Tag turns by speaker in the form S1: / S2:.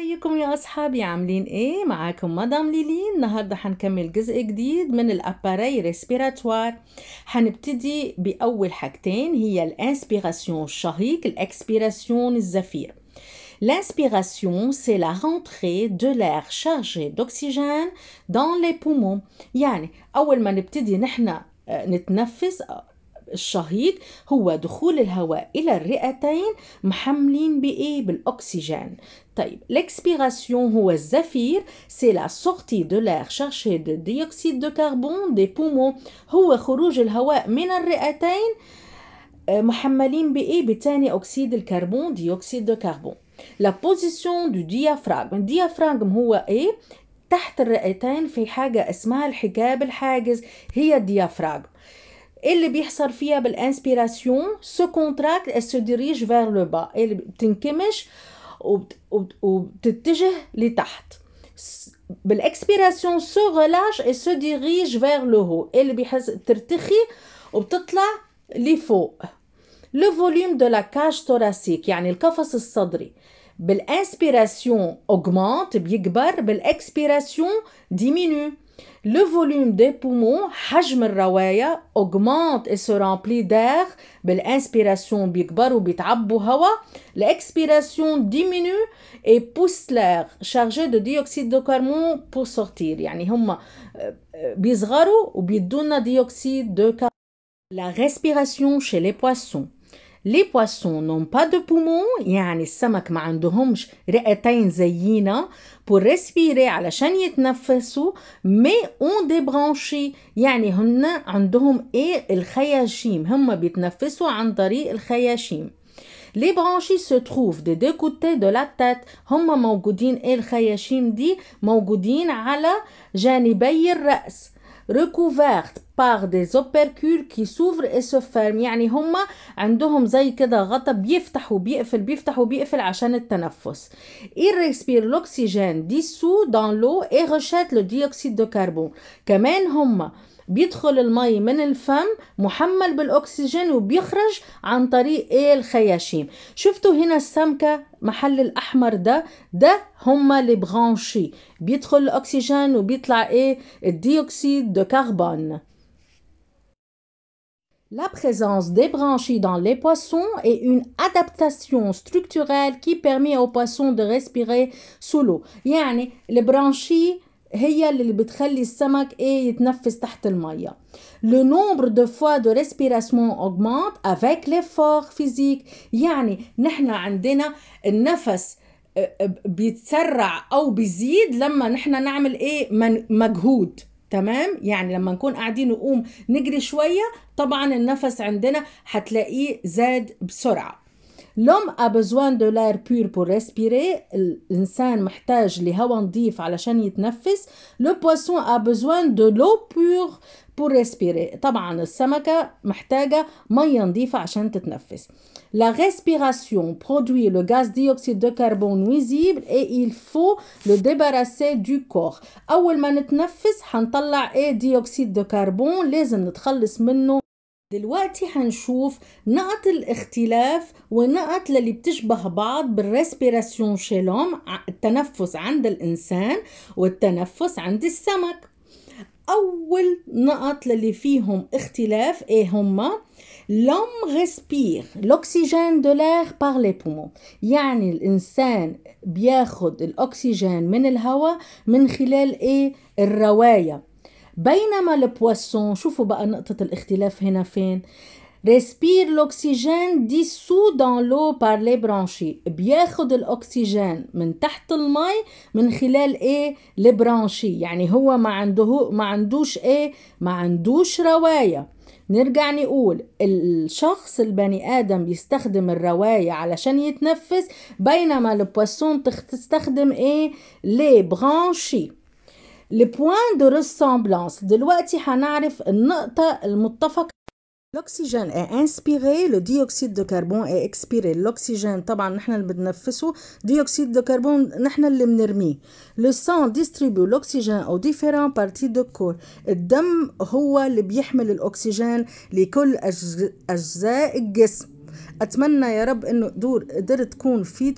S1: ازيكم يا اصحابي عاملين ايه معاكم مدام ليلي النهارده حنكمل جزء جديد من الأباري ريسبيراتوار حنبتدي باول حاجتين هي الانسبيراسيون الشهيق الاكسبيراسيون الزفير L'inspiration, c'est la rentrée de l'air chargé d'oxygène dans les poumons. يعني أول ما نبتدي نحنا آه، نتنفس الشهيق هو دخول الهواء الى الرئتين محملين بايه بالاكسجين طيب الاكسبيراسيون هو الزفير سي لا سورتي دو لير cherché دو ديوكسيد دو كربون دي بومون هو خروج الهواء من الرئتين آه، محملين بايه بثاني اكسيد الكربون ديوكسيد دو كربون لا بوزيسيون دو ديافراغم الديافراغم هو ايه تحت الرئتين في حاجه اسمها الحجاب الحاجز هي الديافراغم اللي بيحصل فيها بالانسبيراسيون سو كونتراكت سو ديريج فير لو با اللي بتنكمش وبتتجه لتحت بالاكسبيراسيون سو غلاش سو ديريج فير لو هو اللي بيحس بترتخي وبتطلع لفوق لو فوليوم دو لا كاج توراسيك يعني القفص الصدري بالانسبيراسيون اوغمونت بيكبر بالاكسبيراسيون ديمينو Le volume des poumons, حجم augmente et se remplit d'air L'inspiration Hawa, L'expiration diminue et pousse l'air chargé de dioxyde de carbone pour sortir. يعني بيصغروا euh, La respiration chez les poissons. لي بواسون نون با دو بومون يعني السمك ما عندهمش رئتين زينا بور ريسبيري علشان يتنفسوا مي اون برانشي يعني هن عندهم ايه الخياشيم هم بيتنفسوا عن طريق الخياشيم لي برانشي سو تروف دي دو كوتي دو لا تيت هم موجودين ايه الخياشيم دي موجودين على جانبي الرأس recouverte par des opercules qui s'ouvrent et se ferment يعني هما عندهم زي كده غطا بيفتح وبيقفل بيفتح وبيقفل عشان التنفس il respire l'oxygène dissous dans l'eau et rejette le dioxyde de carbone كمان هما بيدخل المي من الفم محمل بالاكسجين وبيخرج عن طريق الخياشيم شفتوا هنا السمكه La présence des branchies dans les poissons est une adaptation structurelle qui permet aux poissons de respirer sous l'eau. les branchies هي اللي بتخلي السمك ايه يتنفس تحت الميه لو نومبر دو فوا دو ريسبيراسيون اوغمانت افيك ليفور فيزيك يعني نحن عندنا النفس آه، آه، بيتسرع او بيزيد لما نحن نعمل ايه مجهود تمام يعني لما نكون قاعدين نقوم نجري شويه طبعا النفس عندنا هتلاقيه زاد بسرعه l'homme a besoin de l'air pur pour respirer besoin محتاج لهواء نظيف علشان يتنفس le poisson a besoin de l'eau pure pour respirer طبعا السمكة محتاجة مية نظيفة عشان تتنفس La respiration produit le gaz dioxyde de carbone nuisible et il faut le débarrasser du corps أول ما نتنفس حنطلع ايه dioxyde de carbone لازم نتخلص منه دلوقتي هنشوف نقط الاختلاف ونقط اللي بتشبه بعض بالريسبيراسيون شيلوم التنفس عند الإنسان والتنفس عند السمك أول نقط اللي فيهم اختلاف إيه هما؟ لوم ريسبير لوكسيجين دو لير بار لي يعني الإنسان بياخد الأكسجين من الهواء من خلال إيه؟ الرواية بينما البواسون شوفوا بقى نقطة الاختلاف هنا فين الأكسجين دي سو دان لو بار لي برانشي بياخد الاكسجين من تحت المي من خلال ايه لبرانشي يعني هو ما عنده ما عندوش ايه ما عندوش روايه نرجع نقول الشخص البني ادم بيستخدم الروايه علشان يتنفس بينما البواسون تستخدم ايه لي برانشي البوان دو ريسومبلانس دلوقتي هنعرف النقطة المتفق الاكسجين est انسبيري le dioxyde de carbone est expiré الاكسجين طبعا نحن اللي بنتنفسه ديوكسيد دو كربون نحن اللي بنرميه لو سان ديستريبيو الاكسجين او ديفيرون بارتي دو كور الدم هو اللي بيحمل الاكسجين لكل اجزاء الجسم اتمنى يا رب انه دور قدرت تكون فيدكم